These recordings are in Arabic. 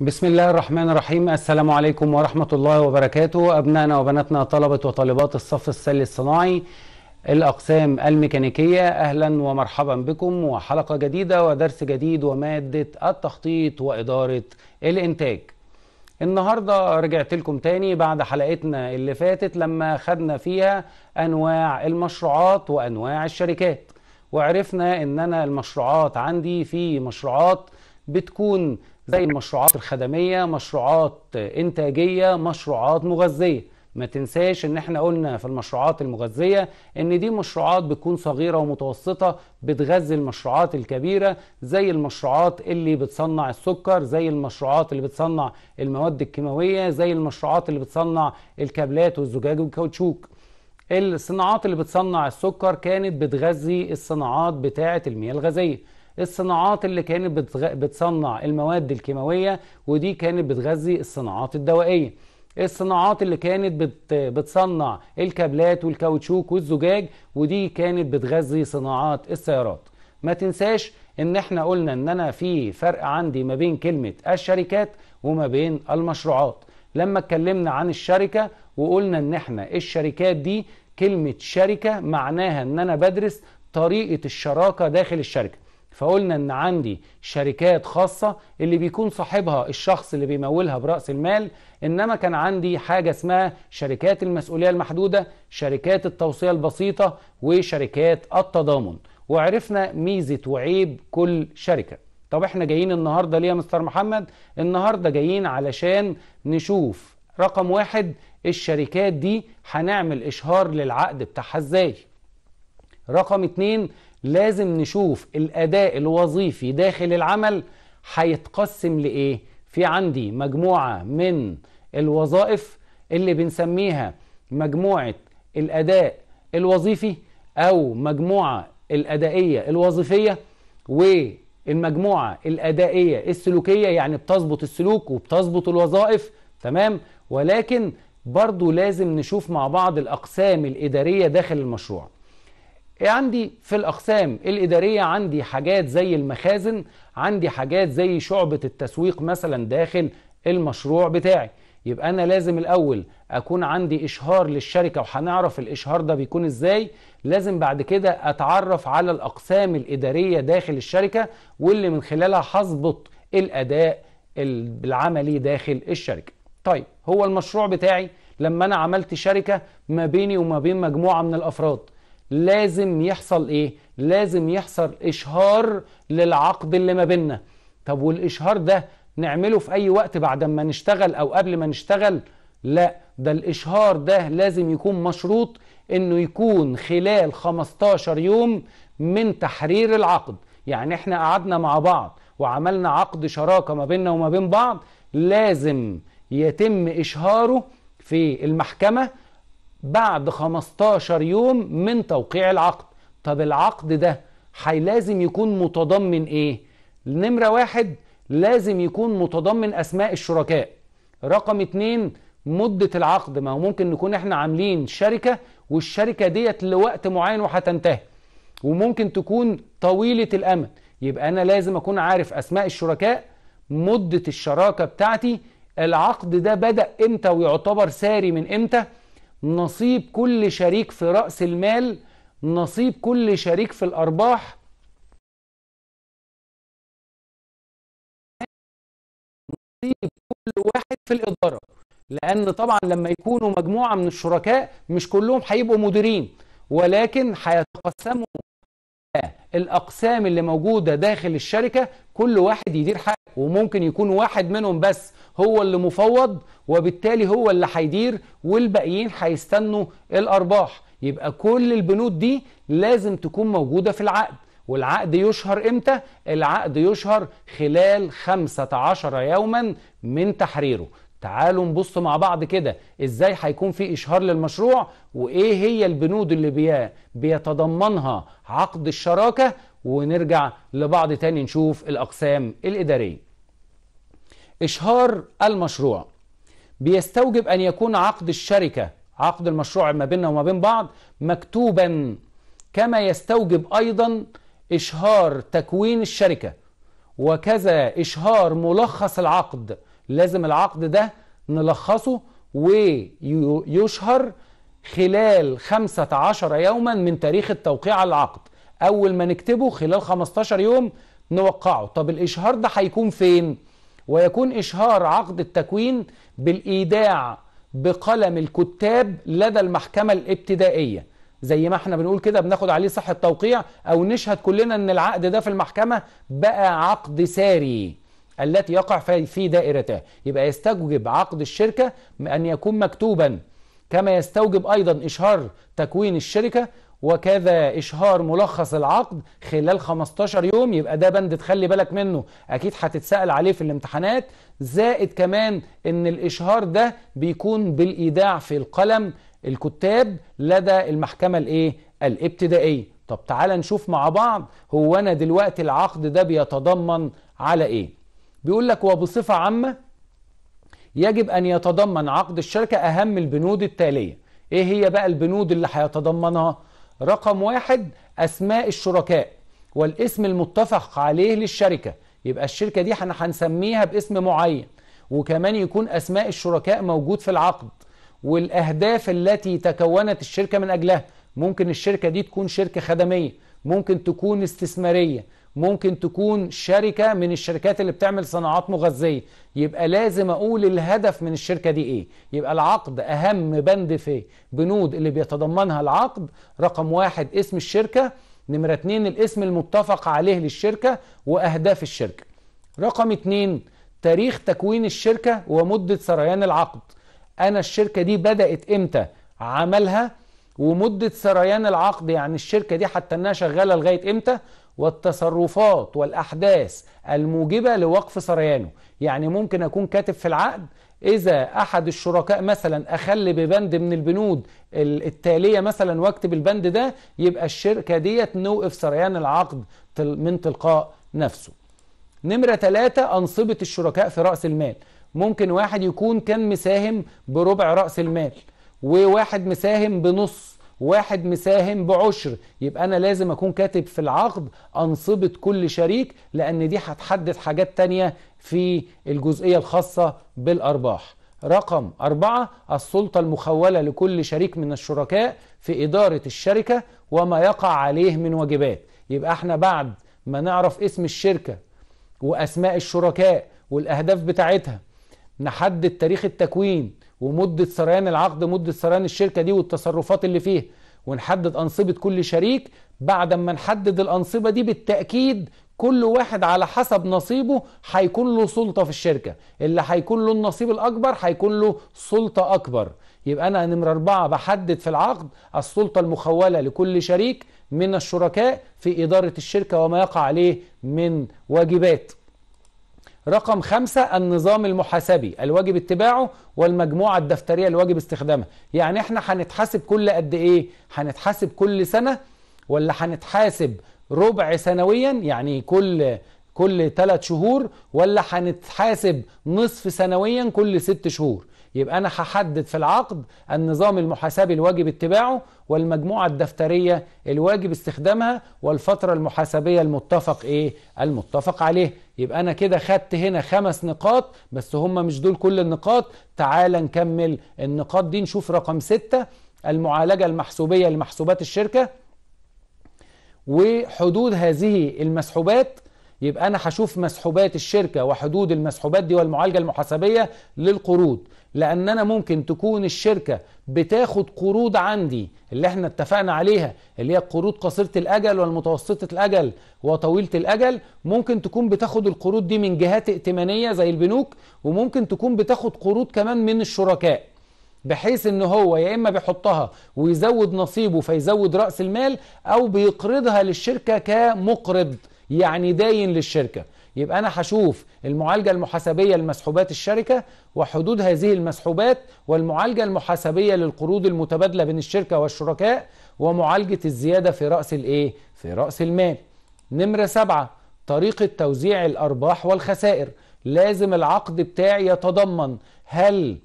بسم الله الرحمن الرحيم السلام عليكم ورحمة الله وبركاته أبنائنا وبناتنا طلبة وطالبات الصف السلي الصناعي الأقسام الميكانيكية أهلا ومرحبا بكم وحلقة جديدة ودرس جديد ومادة التخطيط وإدارة الإنتاج النهاردة رجعت لكم تاني بعد حلقتنا اللي فاتت لما خدنا فيها أنواع المشروعات وأنواع الشركات وعرفنا أن أنا المشروعات عندي في مشروعات بتكون زي المشروعات الخدميه مشروعات انتاجيه مشروعات مغذيه ما تنساش ان احنا قلنا في المشروعات المغذيه ان دي مشروعات بتكون صغيره ومتوسطه بتغذي المشروعات الكبيره زي المشروعات اللي بتصنع السكر زي المشروعات اللي بتصنع المواد الكيماويه زي المشروعات اللي بتصنع الكابلات والزجاج والكاوتشوك الصناعات اللي بتصنع السكر كانت بتغذي الصناعات بتاعه المياه الغازيه الصناعات اللي كانت بتغ... بتصنع المواد الكيماويه ودي كانت بتغذي الصناعات الدوائيه الصناعات اللي كانت بت... بتصنع الكابلات والكاوتشوك والزجاج ودي كانت بتغذي صناعات السيارات ما تنساش ان احنا قلنا ان انا في فرق عندي ما بين كلمه الشركات وما بين المشروعات لما اتكلمنا عن الشركه وقلنا ان احنا الشركات دي كلمه شركه معناها ان انا بدرس طريقه الشراكه داخل الشركه فقلنا ان عندي شركات خاصة اللي بيكون صاحبها الشخص اللي بيمولها برأس المال انما كان عندي حاجة اسمها شركات المسؤولية المحدودة شركات التوصية البسيطة وشركات التضامن وعرفنا ميزة وعيب كل شركة طب احنا جايين النهاردة ليه يا مستر محمد النهاردة جايين علشان نشوف رقم واحد الشركات دي هنعمل اشهار للعقد بتاعها ازاي رقم اتنين لازم نشوف الأداء الوظيفي داخل العمل هيتقسم لإيه؟ في عندي مجموعة من الوظائف اللي بنسميها مجموعة الأداء الوظيفي أو مجموعة الأدائية الوظيفية والمجموعة الأدائية السلوكية يعني بتظبط السلوك وبتظبط الوظائف تمام ولكن برضو لازم نشوف مع بعض الأقسام الإدارية داخل المشروع إيه عندي في الأقسام الإدارية عندي حاجات زي المخازن عندي حاجات زي شعبة التسويق مثلا داخل المشروع بتاعي يبقى أنا لازم الأول أكون عندي إشهار للشركة وهنعرف الإشهار ده بيكون إزاي لازم بعد كده أتعرف على الأقسام الإدارية داخل الشركة واللي من خلالها هظبط الأداء العملي داخل الشركة طيب هو المشروع بتاعي لما أنا عملت شركة ما بيني وما بين مجموعة من الأفراد لازم يحصل ايه لازم يحصل اشهار للعقد اللي ما بيننا طب والاشهار ده نعمله في اي وقت بعد ما نشتغل او قبل ما نشتغل لا ده الاشهار ده لازم يكون مشروط انه يكون خلال 15 يوم من تحرير العقد يعني احنا قعدنا مع بعض وعملنا عقد شراكه ما بيننا وما بين بعض لازم يتم اشهاره في المحكمه بعد 15 يوم من توقيع العقد طب العقد ده لازم يكون متضمن ايه نمرة واحد لازم يكون متضمن اسماء الشركاء رقم اتنين مدة العقد ما هو ممكن نكون احنا عاملين شركة والشركة ديت لوقت معين وهتنتهي وممكن تكون طويلة الامد يبقى انا لازم اكون عارف اسماء الشركاء مدة الشراكة بتاعتي العقد ده بدأ امتى ويعتبر ساري من امتى نصيب كل شريك في رأس المال نصيب كل شريك في الأرباح نصيب كل واحد في الإدارة لأن طبعا لما يكونوا مجموعة من الشركاء مش كلهم هيبقوا مديرين ولكن هيتقسموا الأقسام اللي موجودة داخل الشركة كل واحد يدير حاجة وممكن يكون واحد منهم بس هو اللي مفوض وبالتالي هو اللي هيدير والباقيين هيستنوا الارباح يبقى كل البنود دي لازم تكون موجوده في العقد والعقد يشهر امتى؟ العقد يشهر خلال 15 يوما من تحريره تعالوا نبص مع بعض كده ازاي هيكون في اشهار للمشروع وايه هي البنود اللي بي... بيتضمنها عقد الشراكه ونرجع لبعض تاني نشوف الاقسام الاداريه إشهار المشروع بيستوجب أن يكون عقد الشركة عقد المشروع ما بيننا وما بين بعض مكتوبا كما يستوجب أيضا إشهار تكوين الشركة وكذا إشهار ملخص العقد لازم العقد ده نلخصه ويشهر خلال 15 يوما من تاريخ التوقيع على العقد أول ما نكتبه خلال 15 يوم نوقعه طب الإشهار ده هيكون فين؟ ويكون إشهار عقد التكوين بالإيداع بقلم الكتاب لدى المحكمة الابتدائية زي ما احنا بنقول كده بناخد عليه صحة توقيع أو نشهد كلنا أن العقد ده في المحكمة بقى عقد ساري التي يقع في دائرته يبقى يستوجب عقد الشركة أن يكون مكتوبا كما يستوجب أيضا إشهار تكوين الشركة وكذا إشهار ملخص العقد خلال 15 يوم يبقى ده بند تخلي بالك منه أكيد هتتسأل عليه في الامتحانات زائد كمان إن الإشهار ده بيكون بالإيداع في القلم الكتاب لدى المحكمة الإيه؟ الابتدائية طب تعال نشوف مع بعض هو أنا دلوقتي العقد ده بيتضمن على إيه بيقول لك وبصفة عامة يجب أن يتضمن عقد الشركة أهم البنود التالية إيه هي بقى البنود اللي هيتضمنها؟ رقم واحد أسماء الشركاء والاسم المتفق عليه للشركة يبقى الشركة دي احنا هنسميها باسم معين وكمان يكون أسماء الشركاء موجود في العقد والأهداف التي تكونت الشركة من أجلها ممكن الشركة دي تكون شركة خدمية ممكن تكون استثمارية ممكن تكون شركة من الشركات اللي بتعمل صناعات مغذية يبقى لازم أقول الهدف من الشركة دي إيه يبقى العقد أهم بند في بنود اللي بيتضمنها العقد رقم واحد اسم الشركة نمرة اتنين الاسم المتفق عليه للشركة وأهداف الشركة رقم اتنين تاريخ تكوين الشركة ومدة سريان العقد أنا الشركة دي بدأت إمتى عملها ومدة سريان العقد يعني الشركة دي حتى أنها شغالة لغاية إمتى والتصرفات والأحداث الموجبة لوقف سريانه يعني ممكن أكون كاتب في العقد إذا أحد الشركاء مثلا أخل ببند من البنود التالية مثلا واكتب البند ده يبقى الشركة ديت نوقف سريان العقد من تلقاء نفسه نمرة ثلاثة أنصبة الشركاء في رأس المال ممكن واحد يكون كان مساهم بربع رأس المال وواحد مساهم بنص واحد مساهم بعشر يبقى أنا لازم أكون كاتب في العقد أنصبة كل شريك لأن دي هتحدد حاجات تانية في الجزئية الخاصة بالأرباح رقم أربعة السلطة المخولة لكل شريك من الشركاء في إدارة الشركة وما يقع عليه من واجبات يبقى احنا بعد ما نعرف اسم الشركة وأسماء الشركاء والأهداف بتاعتها نحدد تاريخ التكوين ومده سريان العقد مده سريان الشركه دي والتصرفات اللي فيها ونحدد انصبه كل شريك بعد ما نحدد الانصبه دي بالتاكيد كل واحد على حسب نصيبه هيكون له سلطه في الشركه اللي هيكون له النصيب الاكبر هيكون له سلطه اكبر يبقى انا نمره اربعه بحدد في العقد السلطه المخوله لكل شريك من الشركاء في اداره الشركه وما يقع عليه من واجبات رقم خمسة النظام المحاسبي الواجب اتباعه والمجموعة الدفترية الواجب استخدامها يعني احنا هنتحاسب كل قد ايه هنتحاسب كل سنة ولا هنتحاسب ربع سنويا يعني كل كل ثلاث شهور ولا هنتحاسب نصف سنويا كل ست شهور يبقى أنا هحدد في العقد النظام المحاسبي الواجب اتباعه والمجموعة الدفترية الواجب استخدامها والفترة المحاسبية المتفق إيه؟ المتفق عليه يبقى أنا كده خدت هنا خمس نقاط بس هم مش دول كل النقاط تعال نكمل النقاط دي نشوف رقم ستة المعالجة المحسوبية لمحسوبات الشركة وحدود هذه المسحوبات يبقى انا هشوف مسحوبات الشركه وحدود المسحوبات دي والمعالجه المحاسبيه للقروض لان انا ممكن تكون الشركه بتاخد قروض عندي اللي احنا اتفقنا عليها اللي هي القروض قصيره الاجل والمتوسطه الاجل وطويله الاجل ممكن تكون بتاخد القروض دي من جهات ائتمانيه زي البنوك وممكن تكون بتاخد قروض كمان من الشركاء بحيث ان هو يا اما بيحطها ويزود نصيبه فيزود راس المال او بيقرضها للشركه كمقرض يعني داين للشركه يبقى أنا هشوف المعالجة المحاسبية لمسحوبات الشركة وحدود هذه المسحوبات والمعالجة المحاسبية للقروض المتبادلة بين الشركة والشركاء ومعالجة الزيادة في رأس الإيه؟ في رأس المال. نمرة سبعة طريقة توزيع الأرباح والخسائر لازم العقد بتاعي يتضمن هل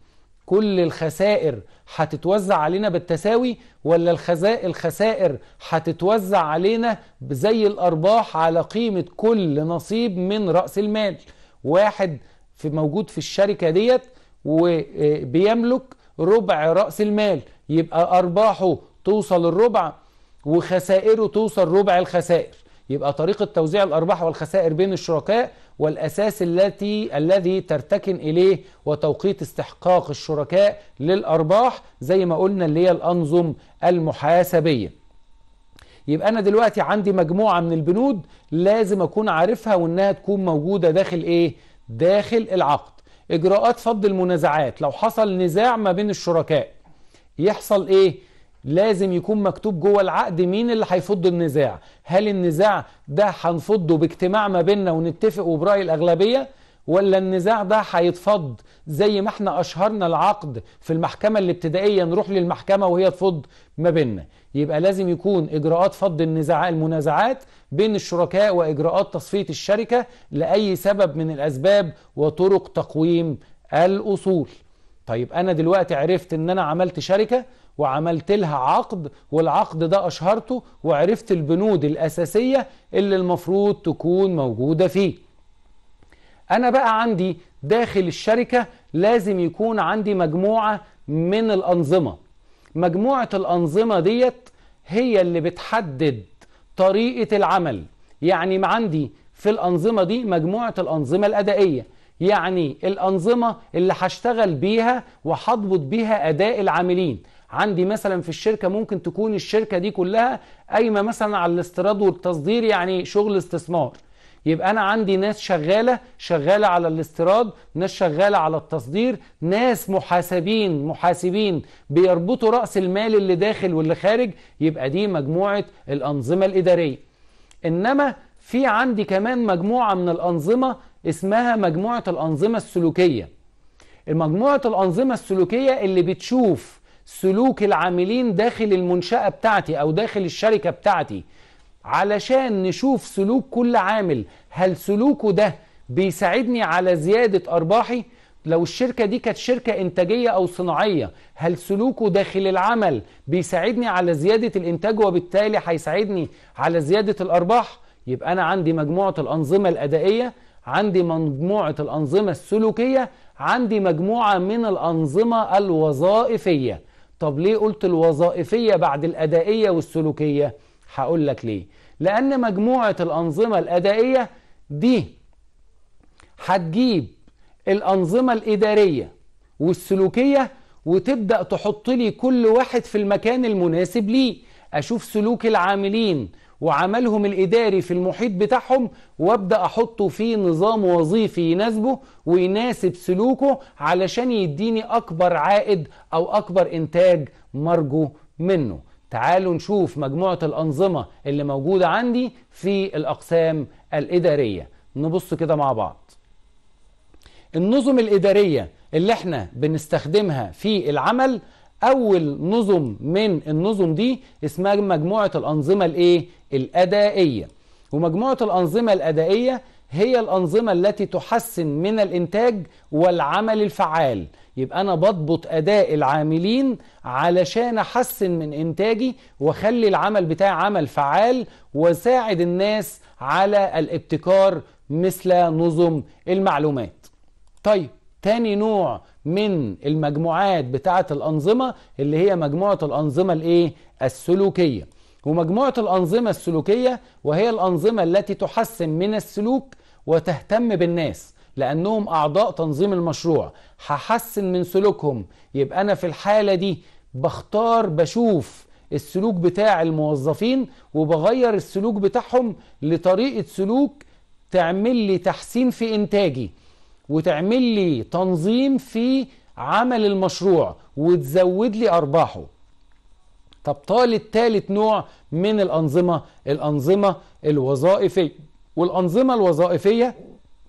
كل الخسائر هتتوزع علينا بالتساوي ولا الخسائر هتتوزع علينا زي الأرباح على قيمة كل نصيب من رأس المال واحد في موجود في الشركة ديت وبيملك ربع رأس المال يبقى أرباحه توصل الربع وخسائره توصل ربع الخسائر يبقى طريقة توزيع الأرباح والخسائر بين الشركاء والأساس التي الذي ترتكن إليه وتوقيت استحقاق الشركاء للأرباح زي ما قلنا اللي هي الأنظم المحاسبية يبقى انا دلوقتي عندي مجموعه من البنود لازم اكون عارفها وانها تكون موجوده داخل ايه داخل العقد اجراءات فض المنازعات لو حصل نزاع ما بين الشركاء يحصل ايه لازم يكون مكتوب جوه العقد مين اللي هيفض النزاع هل النزاع ده هنفضه باجتماع ما بيننا ونتفق وبرأي الأغلبية ولا النزاع ده هيتفض زي ما احنا أشهرنا العقد في المحكمة الابتدائية نروح للمحكمة وهي تفض ما بيننا يبقى لازم يكون إجراءات فض النزاع المنازعات بين الشركاء وإجراءات تصفية الشركة لأي سبب من الأسباب وطرق تقويم الأصول طيب أنا دلوقتي عرفت أن أنا عملت شركة وعملت لها عقد والعقد ده أشهرته وعرفت البنود الأساسية اللي المفروض تكون موجودة فيه أنا بقى عندي داخل الشركة لازم يكون عندي مجموعة من الأنظمة مجموعة الأنظمة ديت هي اللي بتحدد طريقة العمل يعني عندي في الأنظمة دي مجموعة الأنظمة الأدائية يعني الأنظمة اللي هشتغل بيها وهضبط بيها أداء العاملين عندي مثلا في الشركة ممكن تكون الشركة دي كلها قايمة مثلا على الاستيراد والتصدير يعني شغل استثمار يبقى أنا عندي ناس شغالة شغالة على الاستيراد ناس شغالة على التصدير ناس محاسبين محاسبين بيربطوا رأس المال اللي داخل واللي خارج يبقى دي مجموعة الأنظمة الإدارية إنما في عندي كمان مجموعة من الأنظمة اسمها مجموعة الأنظمة السلوكية مجموعة الأنظمة السلوكية اللي بتشوف سلوك العاملين داخل المنشأة بتاعتي أو داخل الشركة بتاعتي علشان نشوف سلوك كل عامل هل سلوكه ده بيساعدني على زيادة أرباحي لو الشركة دي كانت شركة إنتاجية أو صناعية هل سلوكه داخل العمل بيساعدني على زيادة الإنتاج وبالتالي هيساعدني على زيادة الأرباح يبقى أنا عندي مجموعة الأنظمة الأدائية عندي مجموعة الأنظمة السلوكية عندي مجموعة من الأنظمة الوظائفية طب ليه قلت الوظائفية بعد الأدائية والسلوكية هقول لك ليه لأن مجموعة الأنظمة الأدائية دي هتجيب الأنظمة الإدارية والسلوكية وتبدأ تحط لي كل واحد في المكان المناسب ليه أشوف سلوك العاملين وعملهم الإداري في المحيط بتاعهم وأبدأ أحطه في نظام وظيفي يناسبه ويناسب سلوكه علشان يديني أكبر عائد أو أكبر إنتاج مرجو منه تعالوا نشوف مجموعة الأنظمة اللي موجودة عندي في الأقسام الإدارية نبص كده مع بعض النظم الإدارية اللي احنا بنستخدمها في العمل أول نظم من النظم دي اسمها مجموعة الأنظمة الإيه؟ الأدائية ومجموعة الأنظمة الأدائية هي الأنظمة التي تحسن من الإنتاج والعمل الفعال يبقى أنا بضبط أداء العاملين علشان أحسن من إنتاجي وأخلي العمل بتاعي عمل فعال وأساعد الناس على الابتكار مثل نظم المعلومات طيب تاني نوع من المجموعات بتاعة الأنظمة اللي هي مجموعة الأنظمة الإيه؟ السلوكية ومجموعة الأنظمة السلوكية وهي الأنظمة التي تحسن من السلوك وتهتم بالناس لأنهم أعضاء تنظيم المشروع هحسن من سلوكهم يبقى أنا في الحالة دي بختار بشوف السلوك بتاع الموظفين وبغير السلوك بتاعهم لطريقة سلوك تعمل لي تحسين في إنتاجي وتعمل لي تنظيم في عمل المشروع وتزود لي أرباحه طب طالب تالت نوع من الأنظمة الأنظمة الوظائفية والأنظمة الوظائفية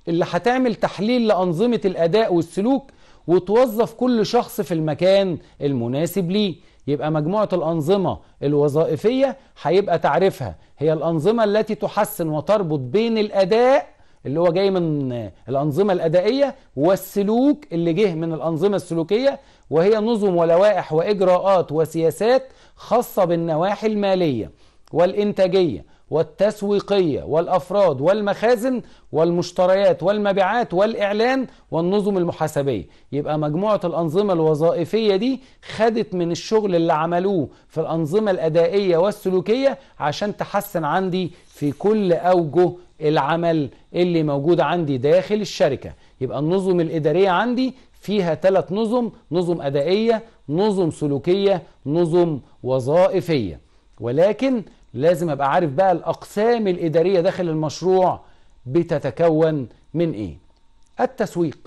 اللي هتعمل تحليل لأنظمة الأداء والسلوك وتوظف كل شخص في المكان المناسب ليه يبقى مجموعة الأنظمة الوظائفية هيبقى تعريفها هي الأنظمة التي تحسن وتربط بين الأداء اللي هو جاي من الأنظمة الأدائية والسلوك اللي جه من الأنظمة السلوكية وهي نظم ولوائح وإجراءات وسياسات خاصة بالنواحي المالية والإنتاجية والتسويقية والأفراد والمخازن والمشتريات والمبيعات والإعلان والنظم المحاسبية يبقى مجموعة الأنظمة الوظائفية دي خدت من الشغل اللي عملوه في الأنظمة الأدائية والسلوكية عشان تحسن عندي في كل أوجه العمل اللي موجود عندي داخل الشركة يبقى النظم الإدارية عندي فيها ثلاث نظم نظم أدائية نظم سلوكية نظم وظائفية ولكن لازم ابقى عارف بقى الاقسام الاداريه داخل المشروع بتتكون من ايه التسويق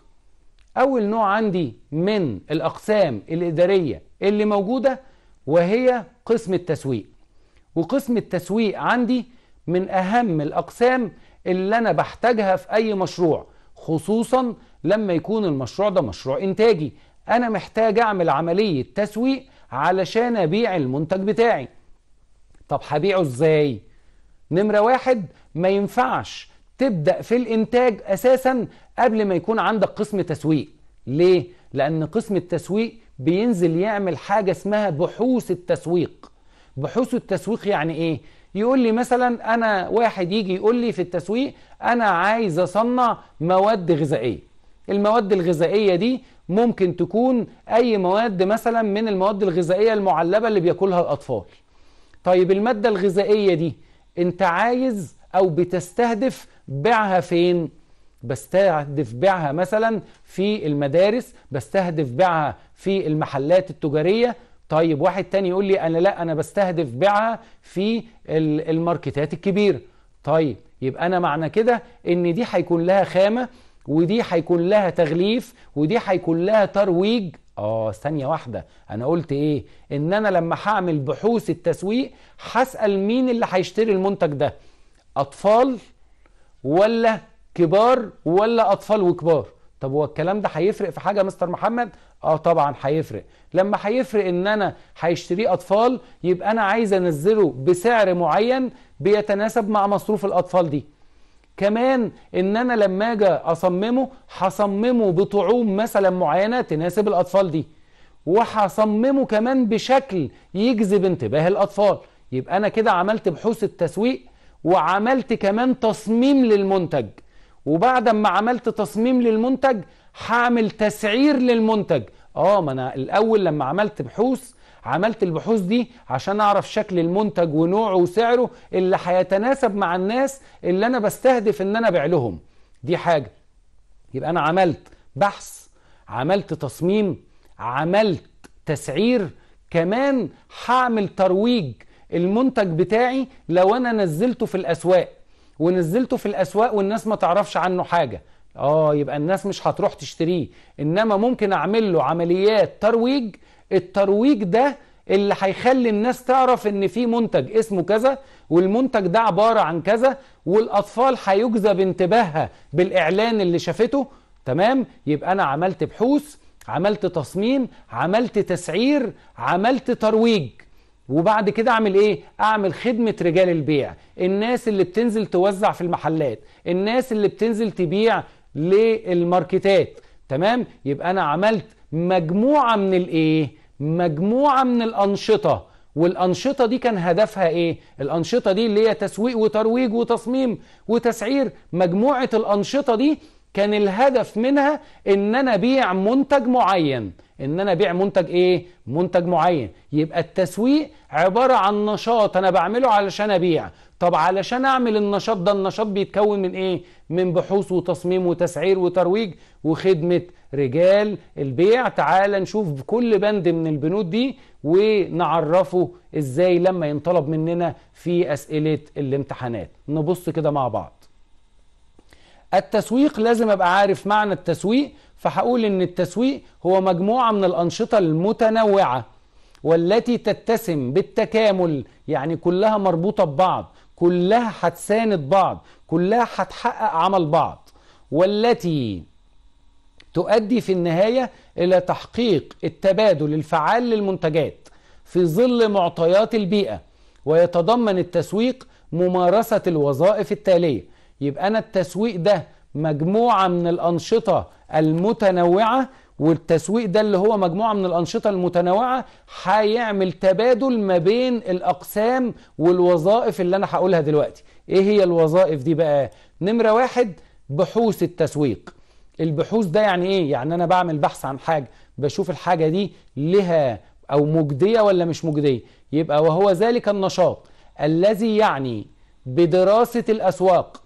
اول نوع عندي من الاقسام الاداريه اللي موجوده وهي قسم التسويق وقسم التسويق عندي من اهم الاقسام اللي انا بحتاجها في اي مشروع خصوصا لما يكون المشروع ده مشروع انتاجي انا محتاج اعمل عمليه تسويق علشان ابيع المنتج بتاعي طب هبيعه ازاي نمرة واحد ما ينفعش تبدأ في الإنتاج أساسا قبل ما يكون عندك قسم تسويق ليه؟ لأن قسم التسويق بينزل يعمل حاجة اسمها بحوث التسويق بحوث التسويق يعني إيه؟ يقول لي مثلا أنا واحد يجي يقول لي في التسويق أنا عايز أصنع مواد غذائية المواد الغذائية دي ممكن تكون أي مواد مثلا من المواد الغذائية المعلبة اللي بياكلها الأطفال طيب المادة الغذائية دي انت عايز او بتستهدف بيعها فين بستهدف بيعها مثلا في المدارس بستهدف بيعها في المحلات التجارية طيب واحد تاني يقول لي انا لا انا بستهدف بيعها في الماركتات الكبيرة طيب يبقى انا معنى كده ان دي هيكون لها خامة ودي هيكون لها تغليف ودي هيكون لها ترويج اه ثانية واحدة انا قلت ايه ان انا لما هعمل بحوث التسويق هسأل مين اللي هيشتري المنتج ده اطفال ولا كبار ولا اطفال وكبار طب هو الكلام ده هيفرق في حاجه مستر محمد اه طبعا هيفرق لما هيفرق ان انا هيشتريه اطفال يبقى انا عايز انزله بسعر معين بيتناسب مع مصروف الاطفال دي كمان ان انا لما اجي اصممه هصممه بطعوم مثلا معينه تناسب الاطفال دي وهصممه كمان بشكل يجذب انتباه الاطفال يبقى انا كده عملت بحوث التسويق وعملت كمان تصميم للمنتج وبعد ما عملت تصميم للمنتج هعمل تسعير للمنتج اه ما انا الاول لما عملت بحوث عملت البحوث دي عشان اعرف شكل المنتج ونوعه وسعره اللي هيتناسب مع الناس اللي انا بستهدف ان انا ابيع لهم دي حاجه يبقى انا عملت بحث عملت تصميم عملت تسعير كمان هعمل ترويج المنتج بتاعي لو انا نزلته في الاسواق ونزلته في الاسواق والناس ما تعرفش عنه حاجه اه يبقى الناس مش هتروح تشتريه انما ممكن اعمل له عمليات ترويج الترويج ده اللي هيخلي الناس تعرف ان في منتج اسمه كذا والمنتج ده عباره عن كذا والاطفال هيجذب انتباهها بالاعلان اللي شافته تمام يبقى انا عملت بحوث عملت تصميم عملت تسعير عملت ترويج وبعد كده اعمل ايه اعمل خدمه رجال البيع الناس اللي بتنزل توزع في المحلات الناس اللي بتنزل تبيع للماركتات تمام يبقى انا عملت مجموعه من الايه مجموعه من الانشطه والانشطه دي كان هدفها ايه الانشطه دي اللي هي تسويق وترويج وتصميم وتسعير مجموعه الانشطه دي كان الهدف منها ان انا ابيع منتج معين ان انا ابيع منتج ايه منتج معين يبقى التسويق عباره عن نشاط انا بعمله علشان ابيع طب علشان اعمل النشاط ده النشاط بيتكون من ايه من بحوث وتصميم وتسعير وترويج وخدمه رجال البيع تعال نشوف كل بند من البنود دي ونعرفه ازاي لما ينطلب مننا في اسئله الامتحانات نبص كده مع بعض التسويق لازم ابقى عارف معنى التسويق فهقول ان التسويق هو مجموعه من الانشطه المتنوعه والتي تتسم بالتكامل يعني كلها مربوطه ببعض كلها هتساند بعض كلها هتحقق عمل بعض والتي تؤدي في النهاية إلى تحقيق التبادل الفعال للمنتجات في ظل معطيات البيئة ويتضمن التسويق ممارسة الوظائف التالية يبقى أنا التسويق ده مجموعة من الأنشطة المتنوعة والتسويق ده اللي هو مجموعة من الأنشطة المتنوعة هيعمل تبادل ما بين الأقسام والوظائف اللي أنا هقولها دلوقتي إيه هي الوظائف دي بقى؟ نمرة واحد بحوث التسويق البحوث ده يعني إيه؟ يعني أنا بعمل بحث عن حاجة بشوف الحاجة دي لها أو مجدية ولا مش مجدية يبقى وهو ذلك النشاط الذي يعني بدراسة الأسواق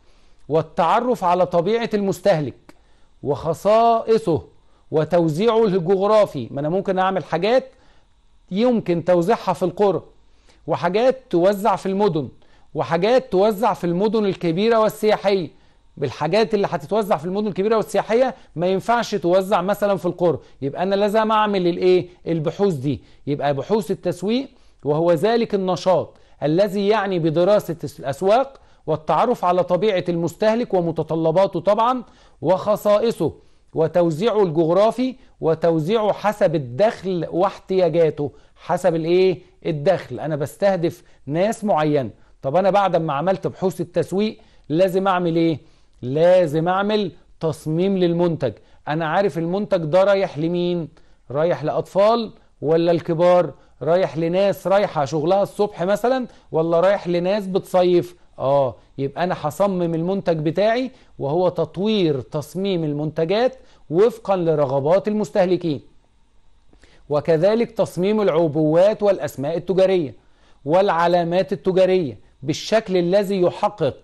والتعرف على طبيعة المستهلك وخصائصه وتوزيعه الجغرافي ما انا ممكن اعمل حاجات يمكن توزيعها في القرى وحاجات توزع في المدن وحاجات توزع في المدن الكبيره والسياحيه بالحاجات اللي هتتوزع في المدن الكبيره والسياحيه ما ينفعش توزع مثلا في القرى يبقى انا لازم اعمل الايه البحوث دي يبقى بحوث التسويق وهو ذلك النشاط الذي يعني بدراسه الاسواق والتعرف على طبيعه المستهلك ومتطلباته طبعا وخصائصه وتوزيعه الجغرافي وتوزيعه حسب الدخل واحتياجاته حسب الايه الدخل انا بستهدف ناس معينه طب انا بعد ما عملت بحوث التسويق لازم اعمل ايه لازم اعمل تصميم للمنتج انا عارف المنتج ده رايح لمين رايح لاطفال ولا الكبار رايح لناس رايحه شغلها الصبح مثلا ولا رايح لناس بتصيف اه يبقى انا هصمم المنتج بتاعي وهو تطوير تصميم المنتجات وفقا لرغبات المستهلكين وكذلك تصميم العبوات والاسماء التجاريه والعلامات التجاريه بالشكل الذي يحقق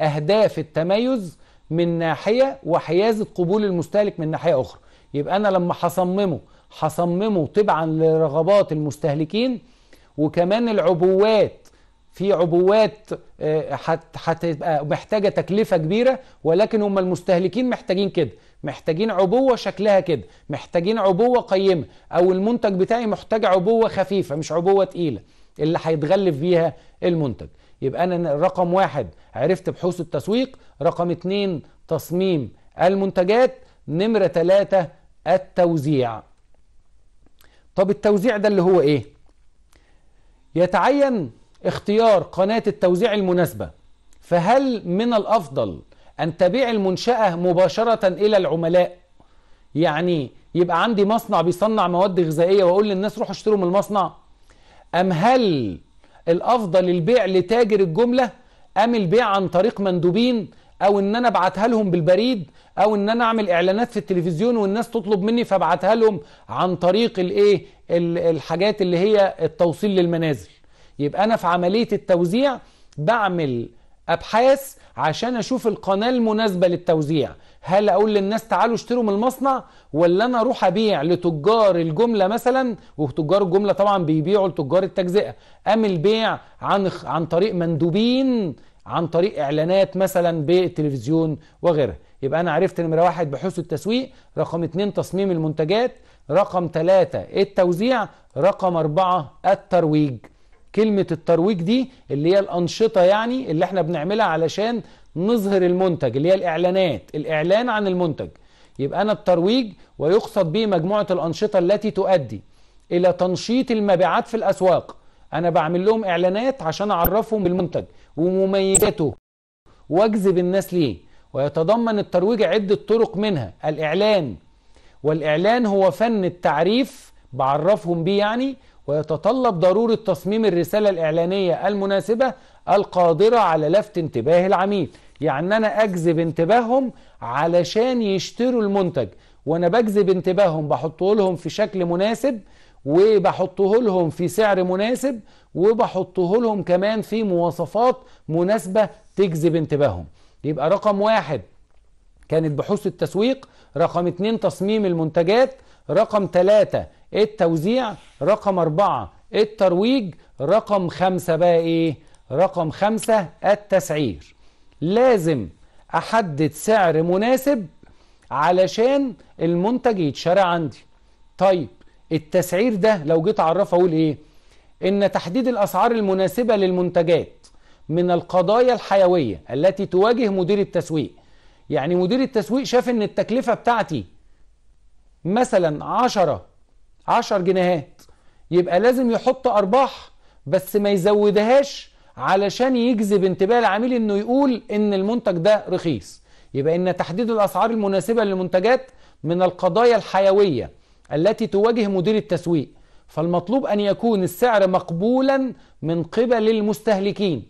اهداف التميز من ناحيه وحيازه قبول المستهلك من ناحيه اخرى يبقى انا لما هصممه هصممه طبعا لرغبات المستهلكين وكمان العبوات في عبوات آه، هتبقى محتاجه تكلفه كبيره ولكن هم المستهلكين محتاجين كده محتاجين عبوه شكلها كده محتاجين عبوه قيمه او المنتج بتاعي محتاج عبوه خفيفه مش عبوه تقيله اللي هيتغلف بيها المنتج يبقى انا رقم واحد عرفت بحوث التسويق رقم اتنين تصميم المنتجات نمره ثلاثة التوزيع طب التوزيع ده اللي هو ايه يتعين اختيار قناة التوزيع المناسبة فهل من الأفضل أن تبيع المنشأة مباشرة إلى العملاء يعني يبقى عندي مصنع بيصنع مواد غذائية وأقول للناس روحوا اشتروا من المصنع أم هل الأفضل البيع لتاجر الجملة أم البيع عن طريق مندوبين أو إن أنا أبعتها لهم بالبريد أو إن أنا أعمل إعلانات في التلفزيون والناس تطلب مني فأبعتها لهم عن طريق الإيه الحاجات اللي هي التوصيل للمنازل يبقى أنا في عملية التوزيع بعمل أبحاث عشان أشوف القناة المناسبة للتوزيع هل أقول للناس تعالوا اشتروا من المصنع ولا أنا أروح أبيع لتجار الجملة مثلا وتجار الجملة طبعا بيبيعوا لتجار التجزئة أم البيع عن, عن طريق مندوبين عن طريق إعلانات مثلا بالتلفزيون وغيرها يبقى أنا عرفت نمرة واحد بحوث التسويق رقم اتنين تصميم المنتجات رقم ثلاثة التوزيع رقم أربعة الترويج كلمة الترويج دي اللي هي الأنشطة يعني اللي احنا بنعملها علشان نظهر المنتج اللي هي الإعلانات الإعلان عن المنتج يبقى أنا الترويج ويقصد به مجموعة الأنشطة التي تؤدي إلى تنشيط المبيعات في الأسواق أنا بعمل لهم إعلانات عشان أعرفهم بالمنتج ومميزاته واجذب الناس ليه ويتضمن الترويج عدة طرق منها الإعلان والإعلان هو فن التعريف بعرفهم بيه يعني ويتطلب ضرورة تصميم الرسالة الإعلانية المناسبة القادرة على لفت انتباه العميل يعني أنا أجذب انتباههم علشان يشتروا المنتج وأنا بجذب انتباههم بحطه لهم في شكل مناسب وبحطه لهم في سعر مناسب وبحطه لهم كمان في مواصفات مناسبة تجذب انتباههم يبقى رقم واحد كانت بحوث التسويق رقم اتنين تصميم المنتجات رقم تلاتة التوزيع رقم أربعة الترويج رقم خمسة بقى إيه رقم خمسة التسعير لازم أحدد سعر مناسب علشان المنتج يتشارع عندي طيب التسعير ده لو جيت أعرفه أقول إيه إن تحديد الأسعار المناسبة للمنتجات من القضايا الحيوية التي تواجه مدير التسويق يعني مدير التسويق شاف ان التكلفة بتاعتي مثلا 10 10 جنيهات يبقى لازم يحط ارباح بس ما يزودهاش علشان يجذب انتباه العميل انه يقول ان المنتج ده رخيص يبقى ان تحديد الاسعار المناسبة للمنتجات من القضايا الحيوية التي تواجه مدير التسويق فالمطلوب أن يكون السعر مقبولا من قبل المستهلكين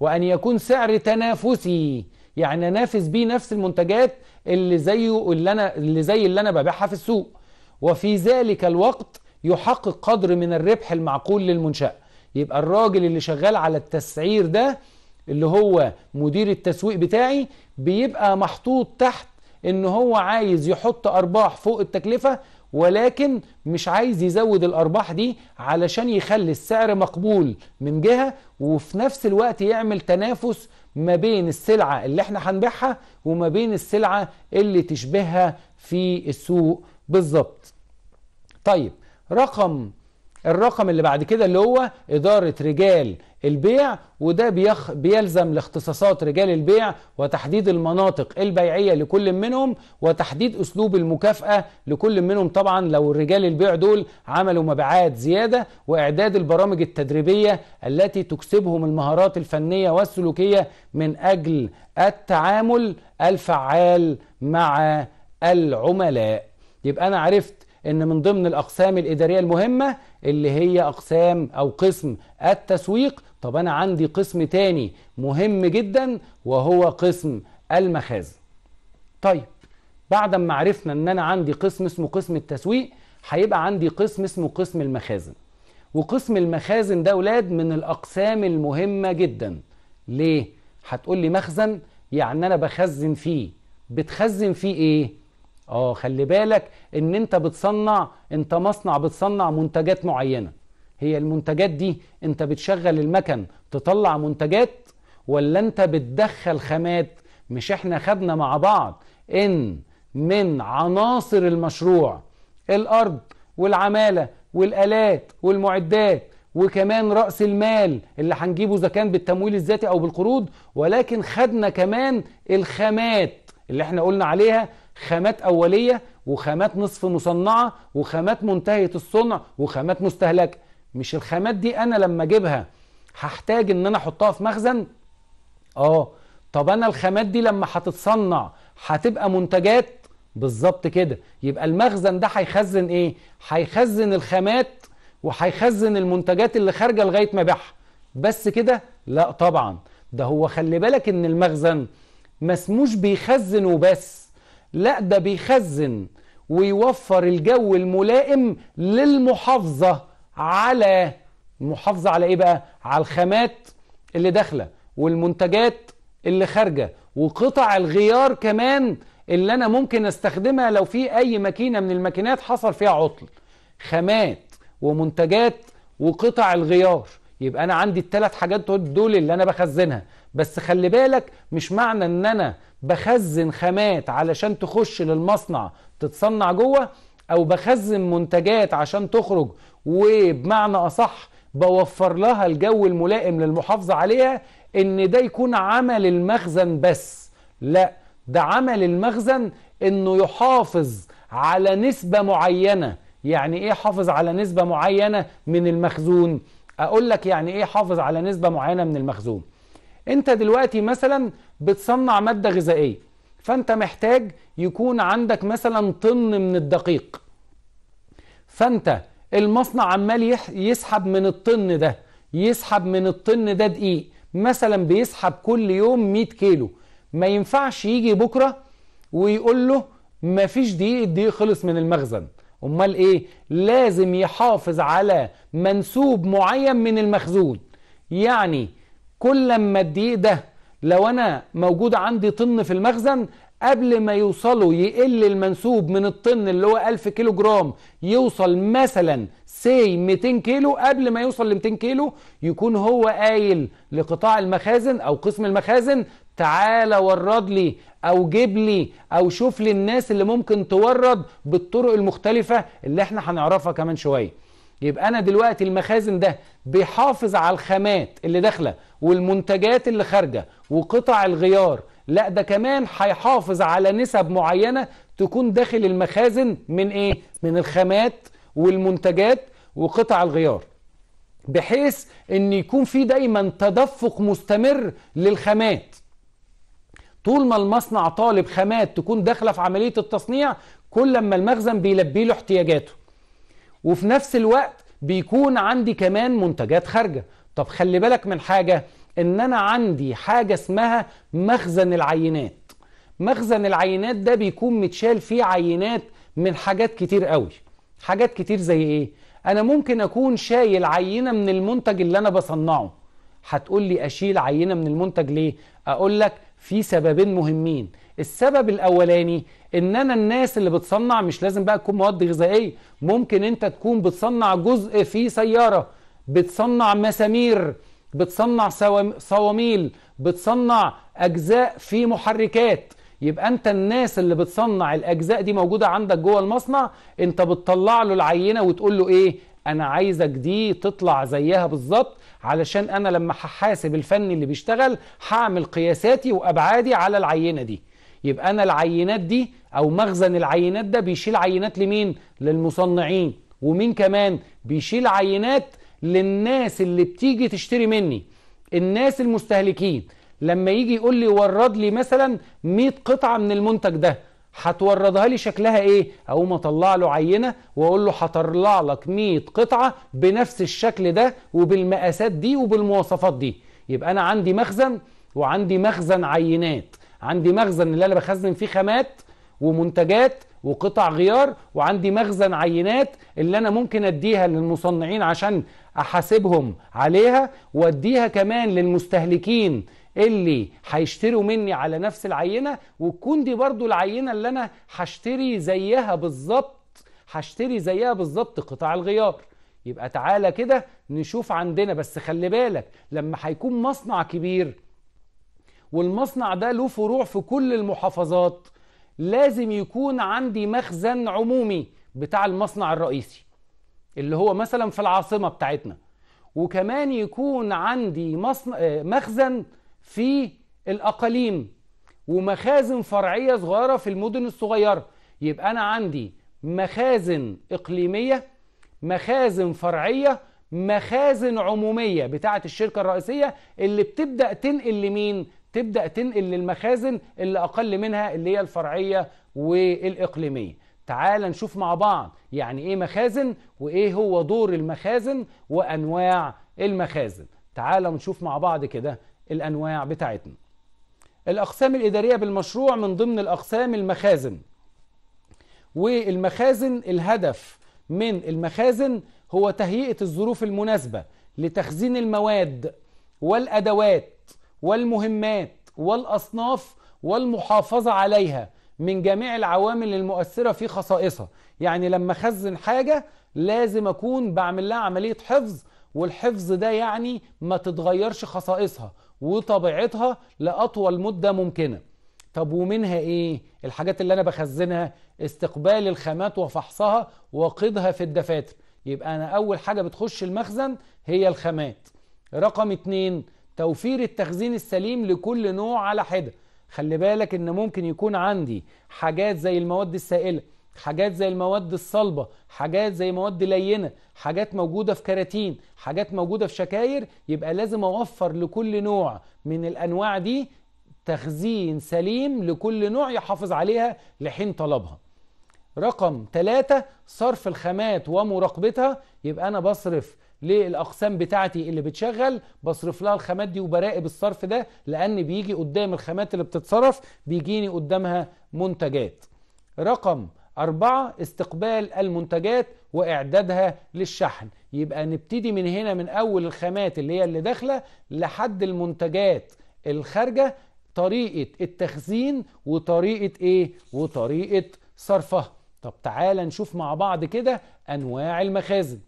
وأن يكون سعر تنافسي يعني انافس بيه نفس المنتجات اللي زيه اللي انا اللي زي اللي انا ببيعها في السوق وفي ذلك الوقت يحقق قدر من الربح المعقول للمنشأة يبقى الراجل اللي شغال على التسعير ده اللي هو مدير التسويق بتاعي بيبقى محطوط تحت ان هو عايز يحط ارباح فوق التكلفة ولكن مش عايز يزود الارباح دي علشان يخلي السعر مقبول من جهة وفي نفس الوقت يعمل تنافس ما بين السلعة اللي احنا هنبيعها وما بين السلعة اللي تشبهها في السوق بالظبط طيب رقم الرقم اللي بعد كده اللي هو إدارة رجال البيع وده بيخ بيلزم لاختصاصات رجال البيع وتحديد المناطق البيعية لكل منهم وتحديد أسلوب المكافأة لكل منهم طبعا لو رجال البيع دول عملوا مبيعات زيادة وإعداد البرامج التدريبية التي تكسبهم المهارات الفنية والسلوكية من أجل التعامل الفعال مع العملاء يبقى أنا عرفت ان من ضمن الاقسام الاداريه المهمه اللي هي أقسام أو قسم التسويق طب أنا عندي قسم تاني مهم جدا وهو قسم المخازن طيب بعد ما عرفنا ان انا عندي قسم اسمه قسم التسويق هيبقى عندي قسم اسمه قسم المخازن وقسم المخازن ده اولاد من الاقسام المهمه جدا ليه هتقول لي مخزن يعني انا بخزن فيه بتخزن فيه ايه اه خلي بالك ان انت بتصنع انت مصنع بتصنع منتجات معينه هي المنتجات دي انت بتشغل المكن تطلع منتجات ولا انت بتدخل خامات مش احنا خدنا مع بعض ان من عناصر المشروع الارض والعماله والالات والمعدات وكمان راس المال اللي هنجيبه اذا كان بالتمويل الذاتي او بالقروض ولكن خدنا كمان الخامات اللي احنا قلنا عليها خامات أولية وخامات نصف مصنعة وخامات منتهية الصنع وخامات مستهلكة مش الخامات دي أنا لما أجيبها هحتاج إن أنا أحطها في مخزن آه طب أنا الخامات دي لما هتتصنع هتبقى منتجات بالظبط كده يبقى المخزن ده هيخزن إيه؟ هيخزن الخامات وهيخزن المنتجات اللي خارجة لغاية ما بيعها بس كده؟ لا طبعا ده هو خلي بالك إن المخزن مسموش بيخزن وبس لا ده بيخزن ويوفر الجو الملائم للمحافظة على المحافظة على ايه بقى على الخامات اللي داخلة والمنتجات اللي خارجة وقطع الغيار كمان اللي انا ممكن استخدمها لو في اي ماكينة من الماكينات حصل فيها عطل خامات ومنتجات وقطع الغيار يبقى انا عندي الثلاث حاجات دول اللي انا بخزنها بس خلي بالك مش معنى ان انا بخزن خامات علشان تخش للمصنع تتصنع جوه او بخزن منتجات عشان تخرج وبمعنى اصح بوفر لها الجو الملائم للمحافظه عليها ان ده يكون عمل المخزن بس لا ده عمل المخزن انه يحافظ على نسبه معينه يعني ايه حافظ على نسبه معينه من المخزون اقول لك يعني ايه حافظ على نسبه معينه من المخزون انت دلوقتي مثلا بتصنع ماده غذائيه فانت محتاج يكون عندك مثلا طن من الدقيق فانت المصنع عمال يسحب من الطن ده يسحب من الطن ده دقيق مثلا بيسحب كل يوم 100 كيلو ما ينفعش يجي بكره ويقول له ما فيش دقيق الدقيق خلص من المخزن امال ايه لازم يحافظ على منسوب معين من المخزون يعني كل ما الدقيق ده لو انا موجود عندي طن في المخزن قبل ما يوصلوا يقل المنسوب من الطن اللي هو 1000 كيلو جرام يوصل مثلا سي 200 كيلو قبل ما يوصل ل 200 كيلو يكون هو قايل لقطاع المخازن او قسم المخازن تعالى ورد لي او جيب لي او شوف لي الناس اللي ممكن تورد بالطرق المختلفه اللي احنا هنعرفها كمان شويه يبقى انا دلوقتي المخازن ده بيحافظ على الخامات اللي داخله والمنتجات اللي خارجه وقطع الغيار لا ده كمان هيحافظ على نسب معينه تكون داخل المخازن من ايه من الخامات والمنتجات وقطع الغيار بحيث ان يكون في دايما تدفق مستمر للخامات طول ما المصنع طالب خامات تكون داخله في عمليه التصنيع كل ما المخزن بيلبي له احتياجاته وفي نفس الوقت بيكون عندي كمان منتجات خارجه طب خلي بالك من حاجة ان انا عندي حاجة اسمها مخزن العينات مخزن العينات ده بيكون متشال فيه عينات من حاجات كتير قوي حاجات كتير زي ايه انا ممكن اكون شايل عينة من المنتج اللي انا بصنعه هتقول لي اشيل عينة من المنتج ليه اقول لك في سببين مهمين السبب الاولاني ان انا الناس اللي بتصنع مش لازم بقى تكون مواد غذائيه ممكن انت تكون بتصنع جزء في سياره بتصنع مسامير بتصنع صواميل بتصنع أجزاء في محركات يبقى أنت الناس اللي بتصنع الأجزاء دي موجودة عندك جوه المصنع أنت بتطلع له العينة وتقول له إيه أنا عايزك دي تطلع زيها بالظبط علشان أنا لما هحاسب الفني اللي بيشتغل هعمل قياساتي وأبعادي على العينة دي يبقى أنا العينات دي أو مخزن العينات ده بيشيل عينات لمين؟ للمصنعين ومين كمان؟ بيشيل عينات للناس اللي بتيجي تشتري مني الناس المستهلكين لما يجي يقول لي ورد لي مثلا 100 قطعة من المنتج ده هتوردها لي شكلها ايه اقوم اطلع له عينه واقول له هطلع لك 100 قطعه بنفس الشكل ده وبالمقاسات دي وبالمواصفات دي يبقى انا عندي مخزن وعندي مخزن عينات عندي مخزن اللي انا بخزن فيه خامات ومنتجات وقطع غيار وعندي مخزن عينات اللي انا ممكن اديها للمصنعين عشان احاسبهم عليها واديها كمان للمستهلكين اللي هيشتروا مني على نفس العينه وتكون دي برضو العينه اللي انا هشتري زيها بالظبط هشتري زيها بالظبط قطع الغيار يبقى تعالى كده نشوف عندنا بس خلي بالك لما هيكون مصنع كبير والمصنع ده له فروع في كل المحافظات لازم يكون عندي مخزن عمومي بتاع المصنع الرئيسي اللي هو مثلا في العاصمه بتاعتنا وكمان يكون عندي آه، مخزن في الاقاليم ومخازن فرعيه صغيره في المدن الصغيره يبقى انا عندي مخازن اقليميه مخازن فرعيه مخازن عموميه بتاعه الشركه الرئيسيه اللي بتبدا تنقل لمين تبدا تنقل للمخازن اللي اقل منها اللي هي الفرعيه والاقليميه تعال نشوف مع بعض يعني ايه مخازن وايه هو دور المخازن وانواع المخازن تعال نشوف مع بعض كده الانواع بتاعتنا الاقسام الاداريه بالمشروع من ضمن الاقسام المخازن والمخازن الهدف من المخازن هو تهيئه الظروف المناسبه لتخزين المواد والادوات والمهمات والاصناف والمحافظه عليها من جميع العوامل المؤثرة في خصائصها يعني لما اخزن حاجة لازم أكون بعمل لها عملية حفظ والحفظ ده يعني ما تتغيرش خصائصها وطبيعتها لأطول مدة ممكنة طب ومنها إيه؟ الحاجات اللي أنا بخزنها استقبال الخامات وفحصها وقيدها في الدفاتر يبقى أنا أول حاجة بتخش المخزن هي الخامات رقم اتنين توفير التخزين السليم لكل نوع على حده خلي بالك ان ممكن يكون عندي حاجات زي المواد السائله حاجات زي المواد الصلبه حاجات زي مواد لينه حاجات موجوده في كراتين حاجات موجوده في شكاير يبقى لازم اوفر لكل نوع من الانواع دي تخزين سليم لكل نوع يحافظ عليها لحين طلبها رقم ثلاثة صرف الخامات ومراقبتها يبقى أنا بصرف للاقسام بتاعتي اللي بتشغل بصرف لها الخامات دي وبراقب الصرف ده لان بيجي قدام الخامات اللي بتتصرف بيجيني قدامها منتجات رقم أربعة استقبال المنتجات وإعدادها للشحن يبقى نبتدي من هنا من أول الخامات اللي هي اللي داخلة لحد المنتجات الخارجة طريقة التخزين وطريقة إيه وطريقة صرفها طب تعالى نشوف مع بعض كده أنواع المخازن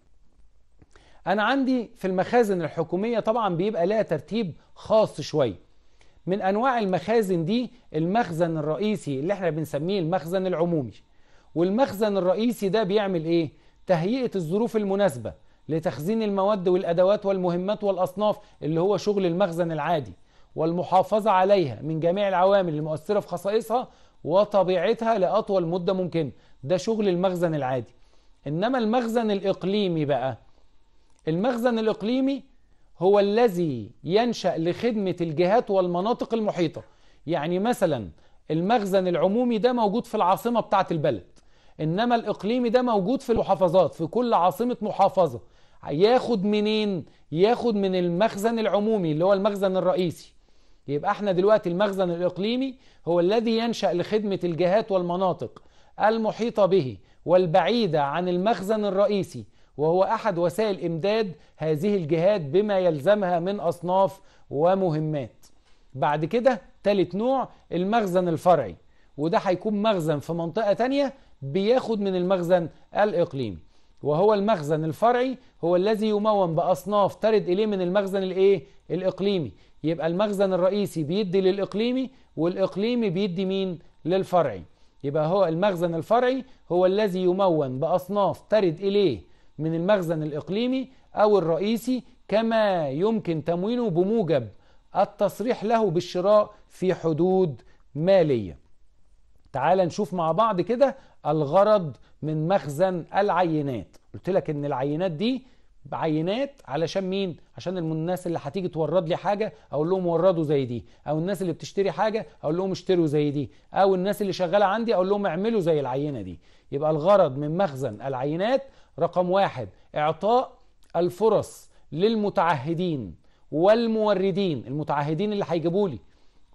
انا عندي في المخازن الحكوميه طبعا بيبقى لها ترتيب خاص شويه من انواع المخازن دي المخزن الرئيسي اللي احنا بنسميه المخزن العمومي والمخزن الرئيسي ده بيعمل ايه تهيئه الظروف المناسبه لتخزين المواد والادوات والمهمات والاصناف اللي هو شغل المخزن العادي والمحافظه عليها من جميع العوامل المؤثره في خصائصها وطبيعتها لاطول مده ممكنه ده شغل المخزن العادي انما المخزن الاقليمي بقى المخزن الإقليمي هو الذي ينشأ لخدمة الجهات والمناطق المحيطة يعني مثلا المخزن العمومي ده موجود في العاصمة بتاعة البلد إنما الإقليمي ده موجود في المحافظات في كل عاصمة محافظة ياخد منين؟ ياخد من المخزن العمومي اللي هو المخزن الرئيسي يبقى احنا دلوقتي المخزن الإقليمي هو الذي ينشأ لخدمة الجهات والمناطق المحيطة به والبعيدة عن المخزن الرئيسي وهو أحد وسائل إمداد هذه الجهات بما يلزمها من أصناف ومهمات بعد كده تالت نوع المخزن الفرعي وده هيكون مخزن في منطقة تانية بياخد من المخزن الإقليمي وهو المخزن الفرعي هو الذي يمون بأصناف ترد إليه من المخزن الإيه؟ الإقليمي يبقى المخزن الرئيسي بيدي للإقليمي والإقليمي بيدي مين؟ للفرعي يبقى هو المخزن الفرعي هو الذي يمون بأصناف ترد إليه من المخزن الإقليمي أو الرئيسي كما يمكن تموينه بموجب التصريح له بالشراء في حدود مالية تعال نشوف مع بعض كده الغرض من مخزن العينات قلت لك ان العينات دي عينات علشان مين عشان الناس اللي هتيجي تورد لي حاجه اقول لهم وردوا زي دي او الناس اللي بتشتري حاجه اقول لهم اشتروا زي دي او الناس اللي شغاله عندي اقول لهم اعملوا زي العينه دي يبقى الغرض من مخزن العينات رقم واحد إعطاء الفرص للمتعهدين والموردين المتعهدين اللي هيجيبوا لي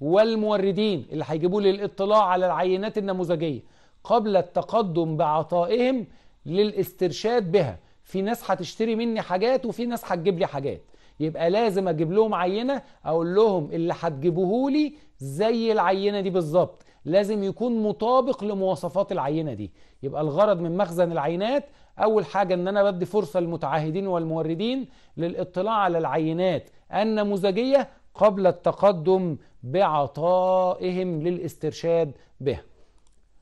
والموردين اللي هيجيبوا لي الاطلاع على العينات النموذجية قبل التقدم بعطائهم للاسترشاد بها في ناس هتشتري مني حاجات وفي ناس هتجيب لي حاجات يبقى لازم اجيب لهم عينه اقول لهم اللي هتجيبوه لي زي العينه دي بالظبط لازم يكون مطابق لمواصفات العينه دي يبقى الغرض من مخزن العينات اول حاجه ان انا بدي فرصه للمتعهدين والموردين للاطلاع على العينات النموذجيه قبل التقدم بعطائهم للاسترشاد بها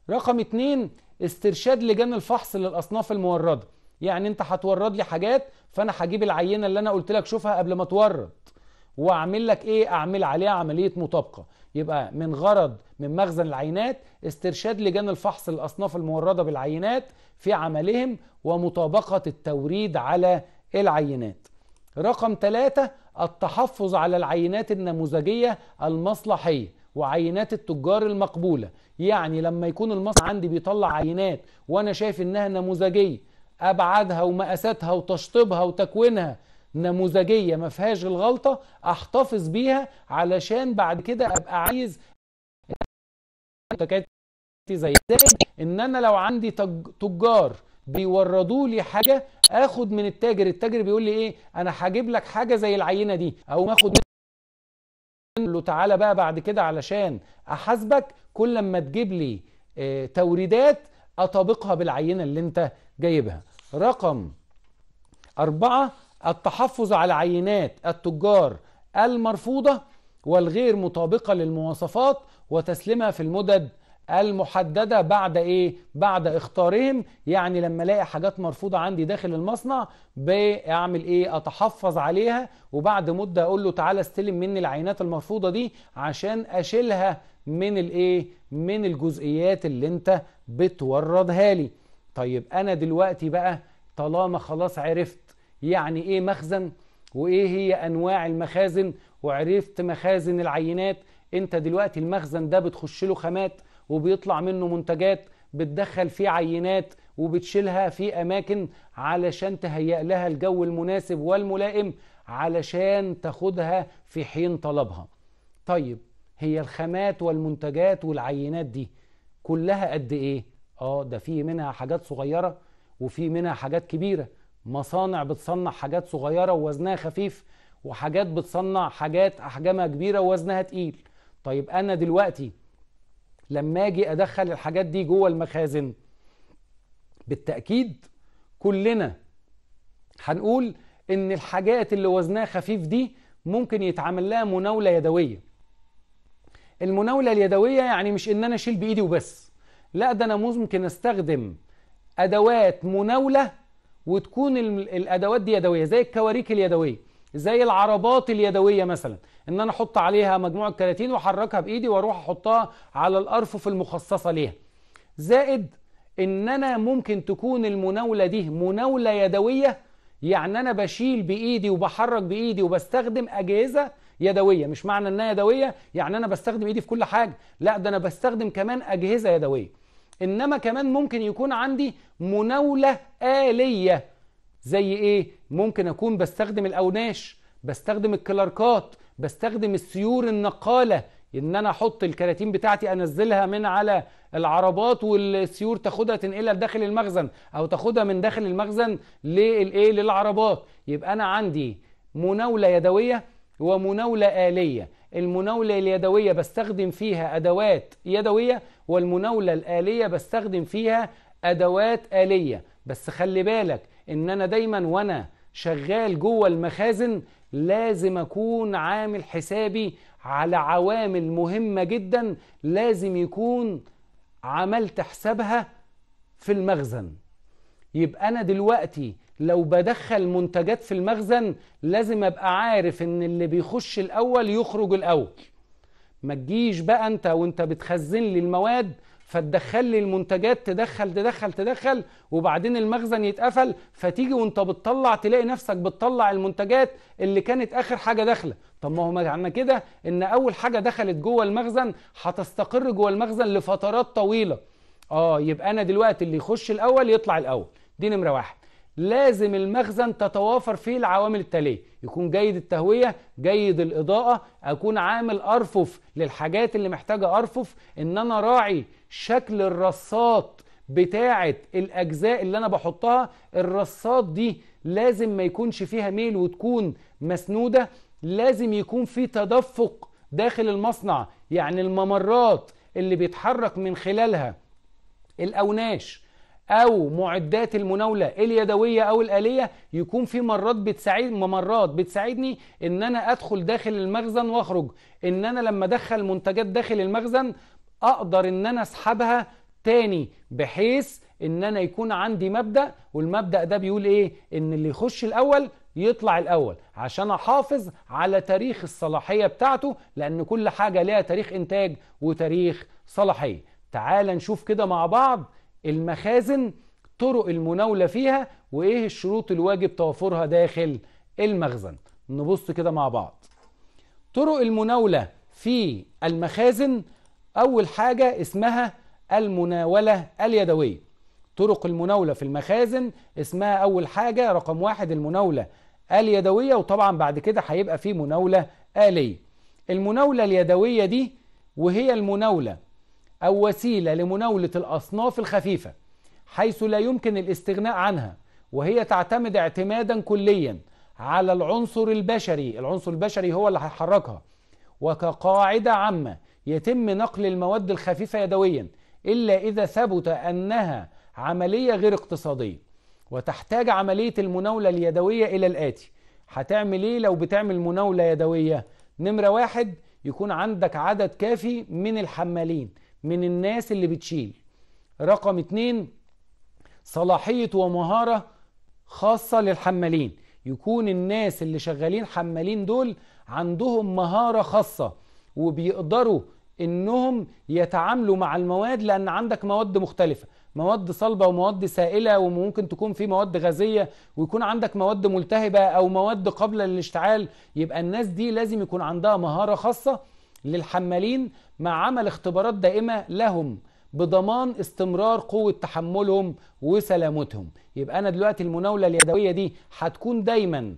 رقم اتنين استرشاد لجان الفحص للاصناف المورده يعني انت هتورد لي حاجات فانا هجيب العينه اللي انا قلت لك شوفها قبل ما تورد واعمل لك ايه اعمل عليها عمليه مطابقه يبقى من غرض من مخزن العينات استرشاد لجان الفحص الاصناف الموردة بالعينات في عملهم ومطابقة التوريد على العينات رقم ثلاثة التحفظ على العينات النموذجية المصلحية وعينات التجار المقبولة يعني لما يكون المصنع عندي بيطلع عينات وأنا شايف إنها نموذجية أبعادها ومقاساتها وتشطيبها وتكوينها نموذجيه ما فيهاش الغلطه احتفظ بيها علشان بعد كده ابقى عايز منتجاتي زي ان انا لو عندي تجار بيوردوا لي حاجه اخد من التاجر التاجر بيقول لي ايه انا هجيب لك حاجه زي العينه دي او اخد له تعالى بقى بعد كده علشان احاسبك كل ما تجيب لي اه توريدات اطابقها بالعينه اللي انت جايبها رقم أربعة التحفظ على عينات التجار المرفوضة والغير مطابقة للمواصفات وتسليمها في المدد المحدده بعد ايه بعد اختارهم يعني لما الاقي حاجات مرفوضه عندي داخل المصنع بعمل ايه اتحفظ عليها وبعد مده اقول له تعالى استلم مني العينات المرفوضه دي عشان اشيلها من الايه من الجزئيات اللي انت بتوردها لي طيب انا دلوقتي بقى طالما خلاص عرفت يعني ايه مخزن وايه هي انواع المخازن وعرفت مخازن العينات انت دلوقتي المخزن ده بتخش له خامات وبيطلع منه منتجات بتدخل فيه عينات وبتشيلها في اماكن علشان تهيئ لها الجو المناسب والملائم علشان تاخدها في حين طلبها طيب هي الخامات والمنتجات والعينات دي كلها قد ايه اه ده في منها حاجات صغيره وفي منها حاجات كبيره مصانع بتصنع حاجات صغيره ووزنها خفيف وحاجات بتصنع حاجات احجامها كبيره ووزنها تقيل طيب انا دلوقتي لما اجي ادخل الحاجات دي جوه المخازن بالتاكيد كلنا هنقول ان الحاجات اللي وزنها خفيف دي ممكن يتعمل لها مناوله يدويه المناوله اليدويه يعني مش ان انا اشيل بايدي وبس لا ده انا ممكن استخدم ادوات مناوله وتكون الادوات دي يدويه زي الكواريك اليدويه زي العربات اليدويه مثلا ان انا احط عليها مجموعه كراتين واحركها بايدي واروح احطها على الارفف المخصصه ليها زائد ان انا ممكن تكون المناوله دي مناوله يدويه يعني انا بشيل بايدي وبحرك بايدي وبستخدم اجهزه يدويه مش معنى انها يدويه يعني انا بستخدم ايدي في كل حاجه لا ده انا بستخدم كمان اجهزه يدويه انما كمان ممكن يكون عندي مناولة آلية زي ايه ممكن اكون بستخدم الاوناش بستخدم الكلاركات بستخدم السيور النقالة ان انا احط الكراتين بتاعتي انزلها من على العربات والسيور تاخدها تنقلها لداخل المخزن او تاخدها من داخل المخزن للايه للعربات يبقى انا عندي مناوله يدويه ومناولة آلية المناولة اليدوية بستخدم فيها أدوات يدوية والمناولة الآلية بستخدم فيها أدوات آلية بس خلي بالك إن أنا دايما وأنا شغال جوه المخازن لازم أكون عامل حسابي على عوامل مهمة جدا لازم يكون عملت حسابها في المخزن يبقى أنا دلوقتي لو بدخل منتجات في المخزن لازم أبقى عارف إن اللي بيخش الأول يخرج الأول ما تجيش بقى أنت وأنت بتخزن لي المواد فتدخل لي المنتجات تدخل تدخل تدخل وبعدين المخزن يتقفل فتيجي وانت بتطلع تلاقي نفسك بتطلع المنتجات اللي كانت اخر حاجه داخله طب ما هو معنى كده ان اول حاجه دخلت جوه المخزن هتستقر جوه المخزن لفترات طويله اه يبقى انا دلوقتي اللي يخش الاول يطلع الاول دي نمرة واحد لازم المخزن تتوافر فيه العوامل التالية يكون جيد التهوية جيد الإضاءة أكون عامل أرفف للحاجات اللي محتاجة أرفف إن أنا راعي شكل الرصات بتاعة الأجزاء اللي أنا بحطها الرصات دي لازم ما يكونش فيها ميل وتكون مسنودة لازم يكون في تدفق داخل المصنع يعني الممرات اللي بيتحرك من خلالها الأوناش او معدات المناوله اليدويه او الاليه يكون في مرات بتساعد مرات بتساعدني ان انا ادخل داخل المخزن واخرج ان انا لما ادخل منتجات داخل المخزن اقدر ان انا اسحبها تاني بحيث ان انا يكون عندي مبدا والمبدا ده بيقول ايه ان اللي يخش الاول يطلع الاول عشان احافظ على تاريخ الصلاحيه بتاعته لان كل حاجه ليها تاريخ انتاج وتاريخ صلاحيه تعال نشوف كده مع بعض المخازن طرق المناولة فيها وإيه الشروط الواجب توفرها داخل المخزن نبص كده مع بعض طرق المناولة في المخازن أول حاجة اسمها المناولة اليدوية طرق المناولة في المخازن اسمها أول حاجة رقم واحد المناولة اليدوية وطبعا بعد كده هيبقى في مناولة آلية المناولة اليدوية دي وهي المناولة أو وسيلة لمناولة الأصناف الخفيفة حيث لا يمكن الاستغناء عنها وهي تعتمد اعتمادا كليا على العنصر البشري العنصر البشري هو اللي هيحركها وكقاعدة عامة يتم نقل المواد الخفيفة يدويا إلا إذا ثبت أنها عملية غير اقتصادية وتحتاج عملية المناولة اليدوية إلى الآتي هتعمل إيه لو بتعمل مناولة يدوية نمرة واحد يكون عندك عدد كافي من الحمالين من الناس اللي بتشيل رقم اتنين صلاحية ومهارة خاصة للحمالين يكون الناس اللي شغالين حمالين دول عندهم مهارة خاصة وبيقدروا انهم يتعاملوا مع المواد لان عندك مواد مختلفة مواد صلبة ومواد سائلة وممكن تكون في مواد غازية ويكون عندك مواد ملتهبة او مواد قابلة للاشتعال يبقى الناس دي لازم يكون عندها مهارة خاصة للحمالين مع عمل اختبارات دائمة لهم بضمان استمرار قوة تحملهم وسلامتهم يبقى أنا دلوقتي المناولة اليدوية دي هتكون دايما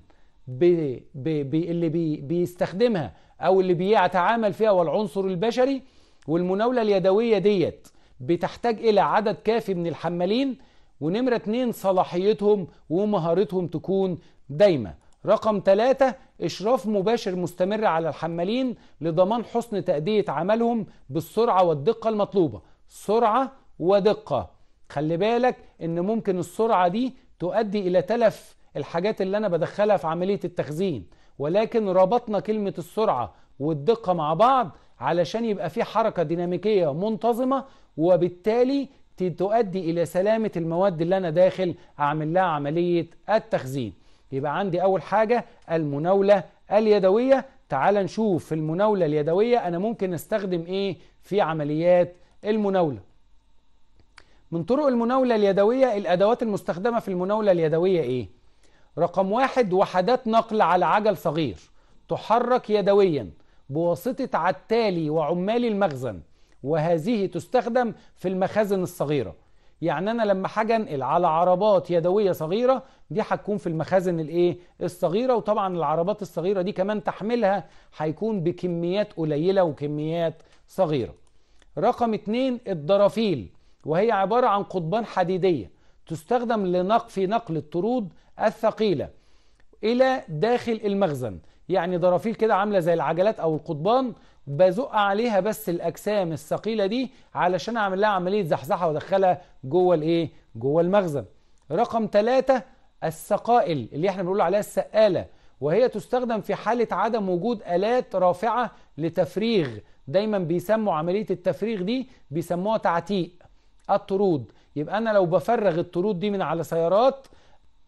بي بي اللي بي بيستخدمها أو اللي بيتعامل فيها والعنصر البشري والمناولة اليدوية ديت بتحتاج إلى عدد كافي من الحمالين ونمرة اتنين صلاحيتهم ومهارتهم تكون دايما رقم ثلاثة إشراف مباشر مستمر على الحمالين لضمان حسن تأدية عملهم بالسرعة والدقة المطلوبة سرعة ودقة خلي بالك إن ممكن السرعة دي تؤدي إلى تلف الحاجات اللي أنا بدخلها في عملية التخزين ولكن ربطنا كلمة السرعة والدقة مع بعض علشان يبقى في حركة ديناميكية منتظمة وبالتالي تؤدي إلى سلامة المواد اللي أنا داخل أعمل لها عملية التخزين يبقى عندي أول حاجة المناولة اليدوية تعال نشوف في المناولة اليدوية أنا ممكن أستخدم إيه في عمليات المناولة من طرق المناولة اليدوية الأدوات المستخدمة في المناولة اليدوية إيه؟ رقم واحد وحدات نقل على عجل صغير تحرك يدويا بواسطة عتالي وعمال المخزن وهذه تستخدم في المخازن الصغيرة يعني انا لما حاجه انقل على عربات يدويه صغيره دي هتكون في المخازن الايه الصغيره وطبعا العربات الصغيره دي كمان تحملها هيكون بكميات قليله وكميات صغيره رقم اتنين الدرافيل وهي عباره عن قضبان حديديه تستخدم في نقل الطرود الثقيله الى داخل المخزن يعني ضرافيل كده عامله زي العجلات او القضبان بزق عليها بس الاجسام الثقيله دي علشان اعمل لها عمليه زحزحه وادخلها جوه الايه جوه المخزن رقم ثلاثة السقائل اللي احنا بنقول عليها السقاله وهي تستخدم في حاله عدم وجود الات رافعه لتفريغ دايما بيسموا عمليه التفريغ دي بيسموها تعتيق الطرود يبقى انا لو بفرغ الطرود دي من على سيارات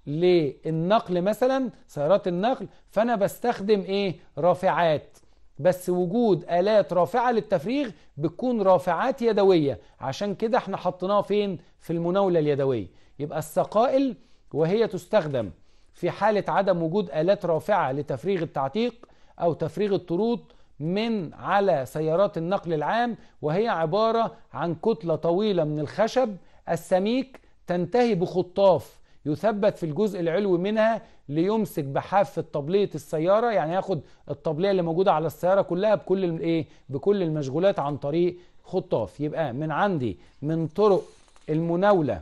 للنقل مثلا سيارات النقل فانا بستخدم ايه رافعات بس وجود آلات رافعة للتفريغ بتكون رافعات يدوية عشان كده احنا حطيناها فين في المناولة اليدوية يبقى السقائل وهي تستخدم في حالة عدم وجود آلات رافعة لتفريغ التعتيق أو تفريغ الطرود من على سيارات النقل العام وهي عبارة عن كتلة طويلة من الخشب السميك تنتهي بخطاف يثبت في الجزء العلوي منها ليمسك بحافة طبلية السيارة يعني ياخد الطبلية اللي موجودة على السيارة كلها بكل الايه بكل المشغولات عن طريق خطاف يبقى من عندي من طرق المناولة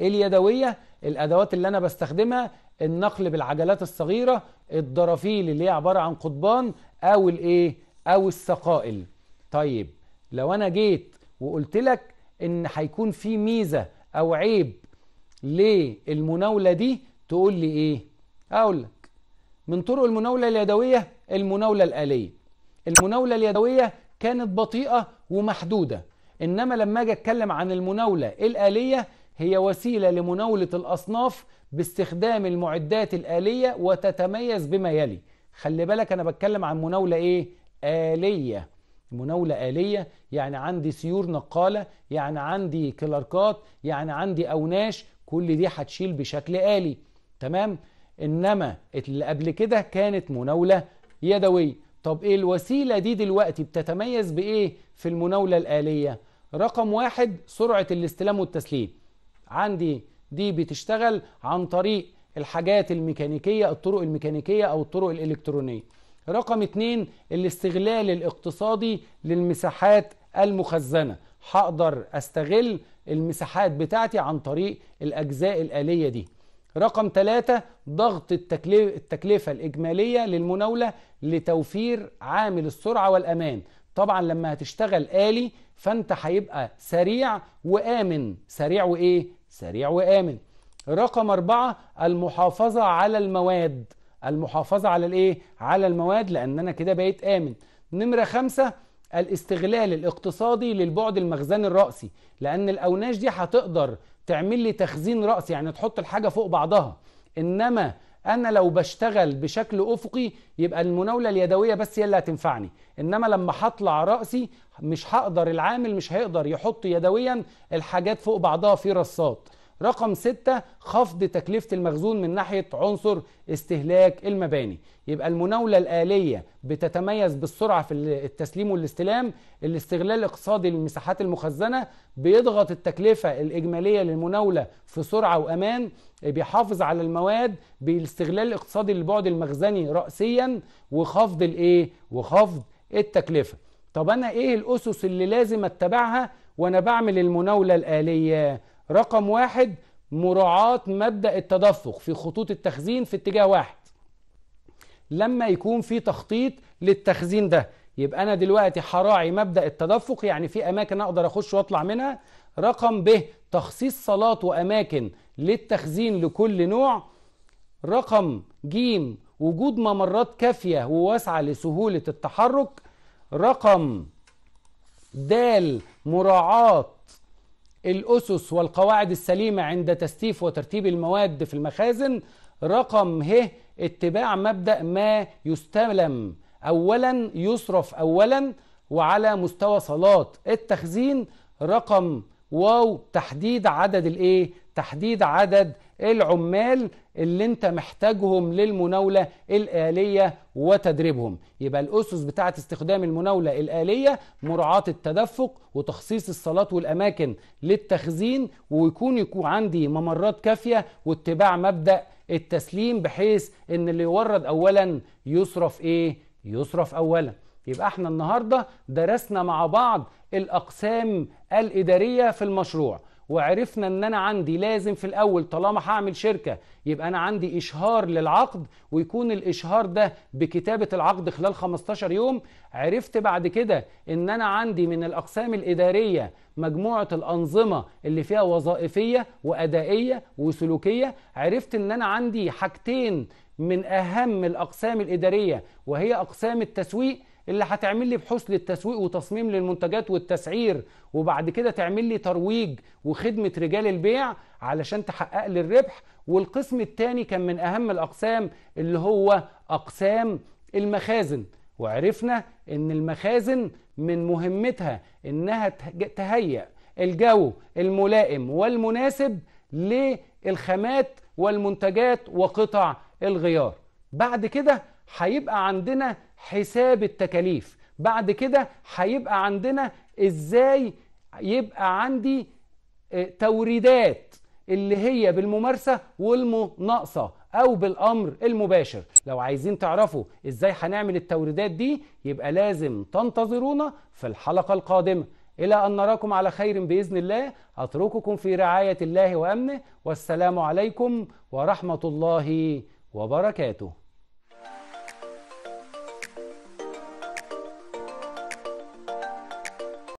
اليدوية الادوات اللي انا بستخدمها النقل بالعجلات الصغيرة الضرافيل اللي هي عبارة عن قضبان او الايه او السقائل طيب لو انا جيت وقلت لك ان هيكون في ميزة او عيب للمناولة دي تقول لي ايه اقول لك من طرق المناولة اليدوية المناولة الآلية المناولة اليدوية كانت بطيئة ومحدودة انما لما اجي اتكلم عن المناولة الآلية هي وسيلة لمناولة الأصناف باستخدام المعدات الآلية وتتميز بما يلي خلي بالك أنا بتكلم عن مناولة إيه؟ آلية مناولة آلية يعني عندي سيور نقالة يعني عندي كلاركات يعني عندي أوناش كل دي هتشيل بشكل آلي تمام إنما اللي قبل كده كانت مناولة يدوية طب إيه الوسيلة دي دلوقتي بتتميز بإيه في المناولة الآلية رقم واحد سرعة الاستلام والتسليم عندي دي بتشتغل عن طريق الحاجات الميكانيكية الطرق الميكانيكية أو الطرق الإلكترونية رقم اتنين الاستغلال الاقتصادي للمساحات المخزنة هقدر استغل المساحات بتاعتي عن طريق الأجزاء الآلية دي رقم ثلاثة ضغط التكلفة الإجمالية للمناولة لتوفير عامل السرعة والأمان طبعا لما هتشتغل آلي فأنت هيبقى سريع وآمن سريع وإيه؟ سريع وآمن رقم أربعة المحافظة على المواد المحافظة على الإيه؟ على المواد لأن أنا كده بقيت آمن نمرة خمسة الاستغلال الاقتصادي للبعد المخزني الرأسي لأن الأوناش دي هتقدر تعمل لي تخزين رأسي يعني تحط الحاجة فوق بعضها إنما أنا لو بشتغل بشكل أفقي يبقى المناولة اليدوية بس هي اللي هتنفعني إنما لما هطلع رأسي مش هقدر العامل مش هيقدر يحط يدويا الحاجات فوق بعضها في رصات رقم ستة خفض تكلفة المخزون من ناحية عنصر استهلاك المباني يبقى المناولة الآلية بتتميز بالسرعة في التسليم والاستلام الاستغلال الاقتصادي للمساحات المخزنة بيضغط التكلفة الإجمالية للمناولة في سرعة وأمان بيحافظ على المواد بالاستغلال الاقتصادي للبعد المخزني رأسيا وخفض الإيه؟ وخفض التكلفة طب أنا إيه الأسس اللي لازم أتبعها وأنا بعمل المناولة الآلية؟ رقم واحد مراعاة مبدأ التدفق في خطوط التخزين في اتجاه واحد لما يكون في تخطيط للتخزين ده يبقى أنا دلوقتي حراعي مبدأ التدفق يعني في أماكن أقدر أخش وأطلع منها رقم ب تخصيص صالات وأماكن للتخزين لكل نوع رقم ج وجود ممرات كافية وواسعة لسهولة التحرك رقم د مراعاة الأسس والقواعد السليمة عند تستيف وترتيب المواد في المخازن رقم ه اتباع مبدأ ما يستلم أولا يصرف أولا وعلى مستوى صلاة التخزين رقم واو تحديد عدد الايه تحديد عدد العمال اللي انت محتاجهم للمناولة الآلية وتدريبهم يبقى الأسس بتاعة استخدام المناولة الآلية مراعاة التدفق وتخصيص الصالات والأماكن للتخزين ويكون يكون عندي ممرات كافية واتباع مبدأ التسليم بحيث ان اللي يورد أولا يصرف ايه؟ يصرف أولا يبقى احنا النهاردة درسنا مع بعض الأقسام الإدارية في المشروع وعرفنا ان انا عندي لازم في الاول طالما هعمل شركه يبقى انا عندي اشهار للعقد ويكون الاشهار ده بكتابه العقد خلال 15 يوم عرفت بعد كده ان انا عندي من الاقسام الاداريه مجموعه الانظمه اللي فيها وظائفيه وادائيه وسلوكيه عرفت ان انا عندي حاجتين من اهم الاقسام الاداريه وهي اقسام التسويق اللي هتعمل لي بحوث للتسويق وتصميم للمنتجات والتسعير وبعد كده تعمل لي ترويج وخدمه رجال البيع علشان تحقق لي الربح والقسم الثاني كان من اهم الاقسام اللي هو اقسام المخازن وعرفنا ان المخازن من مهمتها انها تهيئ الجو الملائم والمناسب للخامات والمنتجات وقطع الغيار بعد كده هيبقى عندنا حساب التكاليف بعد كده هيبقى عندنا ازاي يبقى عندي آه، توريدات اللي هي بالممارسة والمناقصة أو بالأمر المباشر لو عايزين تعرفوا إزاي هنعمل التوريدات دي يبقى لازم تنتظرونا في الحلقة القادمة إلى أن نراكم على خير بإذن الله أترككم في رعاية الله وأمنه والسلام عليكم ورحمة الله وبركاته